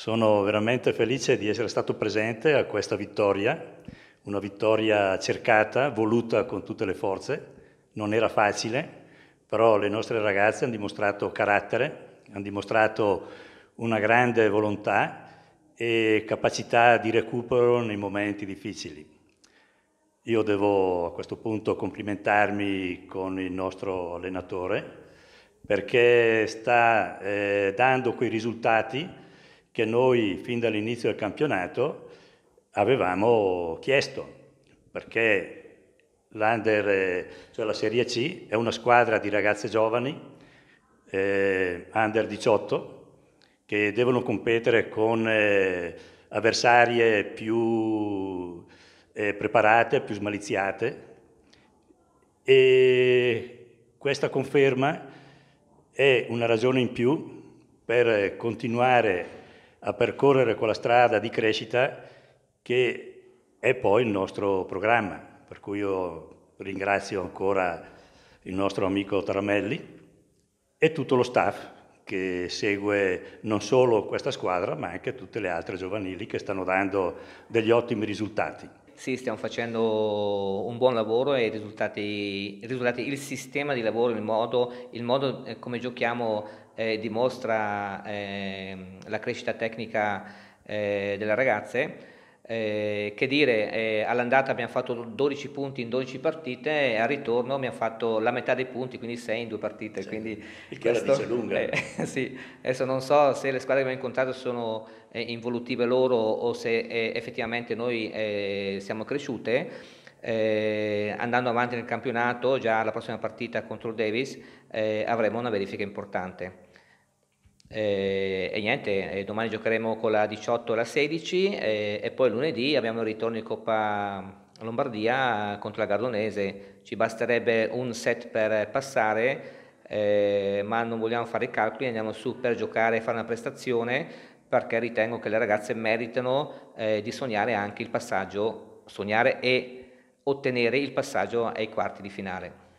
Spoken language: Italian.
Sono veramente felice di essere stato presente a questa vittoria, una vittoria cercata, voluta con tutte le forze. Non era facile, però le nostre ragazze hanno dimostrato carattere, hanno dimostrato una grande volontà e capacità di recupero nei momenti difficili. Io devo a questo punto complimentarmi con il nostro allenatore perché sta eh, dando quei risultati che noi fin dall'inizio del campionato avevamo chiesto, perché l'Under, eh, cioè la Serie C, è una squadra di ragazze giovani, eh, Under 18, che devono competere con eh, avversarie più eh, preparate, più smaliziate e questa conferma è una ragione in più per continuare a percorrere quella strada di crescita che è poi il nostro programma. Per cui io ringrazio ancora il nostro amico Taramelli e tutto lo staff che segue non solo questa squadra ma anche tutte le altre giovanili che stanno dando degli ottimi risultati. Sì, stiamo facendo un buon lavoro e i risultati, risultati, il sistema di lavoro, il modo, il modo eh, come giochiamo eh, dimostra eh, la crescita tecnica eh, delle ragazze. Eh, che dire, eh, all'andata abbiamo fatto 12 punti in 12 partite e al ritorno abbiamo fatto la metà dei punti, quindi 6 in due partite. Sì. Quindi Il che questo, la dice lunga. Eh, sì. Adesso non so se le squadre che abbiamo incontrato sono eh, involutive loro o se eh, effettivamente noi siamo cresciute. Eh, andando avanti nel campionato, già la prossima partita contro il Davis, eh, avremo una verifica importante. Eh, e, niente, domani giocheremo con la 18 e la 16 e, e poi lunedì abbiamo il ritorno in Coppa Lombardia contro la Gardonese. Ci basterebbe un set per passare, eh, ma non vogliamo fare i calcoli, andiamo su per giocare e fare una prestazione perché ritengo che le ragazze meritano eh, di sognare anche il passaggio, sognare e ottenere il passaggio ai quarti di finale.